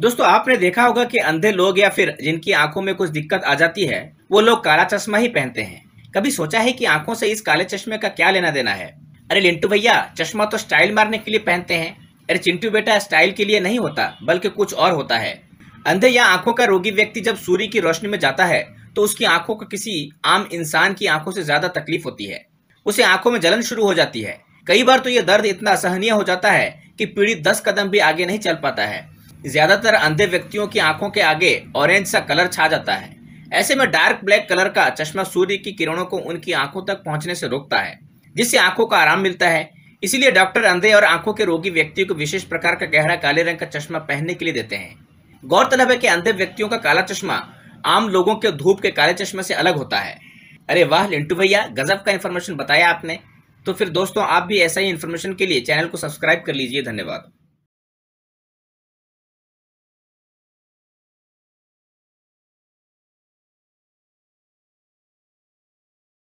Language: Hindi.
दोस्तों आपने देखा होगा कि अंधे लोग या फिर जिनकी आंखों में कुछ दिक्कत आ जाती है वो लोग काला चश्मा ही पहनते हैं कभी सोचा है कि आंखों से इस काले चश्मे का क्या लेना देना है अरे लिंटू भैया चश्मा तो स्टाइल मारने के लिए पहनते हैं अरे चिंटू बेटा स्टाइल के लिए नहीं होता बल्कि कुछ और होता है अंधे या आंखों का रोगी व्यक्ति जब सूर्य की रोशनी में जाता है तो उसकी आंखों को किसी आम इंसान की आंखों से ज्यादा तकलीफ होती है उसे आंखों में जलन शुरू हो जाती है कई बार तो यह दर्द इतना असहनीय हो जाता है कि पीड़ित दस कदम भी आगे नहीं चल पाता है ज़्यादातर अंधे व्यक्तियों की आंखों के आगे ऑरेंज सा कलर छा जाता है ऐसे में डार्क ब्लैक कलर का चश्मा सूर्य की किरणों को उनकी आंखों तक पहुंचने से रोकता है जिससे आंखों का आराम मिलता है इसीलिए डॉक्टर अंधे और आंखों के रोगी व्यक्तियों को विशेष प्रकार का गहरा काले रंग का चश्मा पहनने के लिए देते हैं गौरतलब है कि अंधे व्यक्तियों का काला चश्मा आम लोगों के धूप के काले चश्मे से अलग होता है अरे वाह लिंटू भैया गजब का इन्फॉर्मेशन बताया आपने तो फिर दोस्तों आप भी ऐसा ही इन्फॉर्मेशन के लिए चैनल को सब्सक्राइब कर लीजिए धन्यवाद